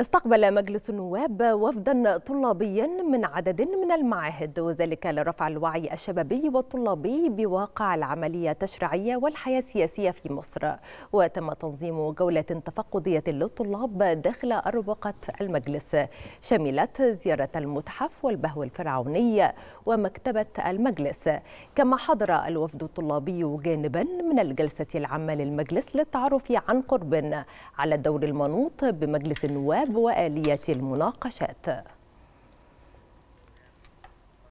استقبل مجلس النواب وفدا طلابيا من عدد من المعاهد وذلك لرفع الوعي الشبابي والطلابي بواقع العملية التشريعية والحياة السياسية في مصر وتم تنظيم جولة تفقدية للطلاب داخل أروقة المجلس شملت زيارة المتحف والبهو الفرعوني ومكتبة المجلس كما حضر الوفد الطلابي جانبا من الجلسة العامة للمجلس للتعرف عن قرب على الدور المنوط بمجلس النواب الحرب وآلية المناقشات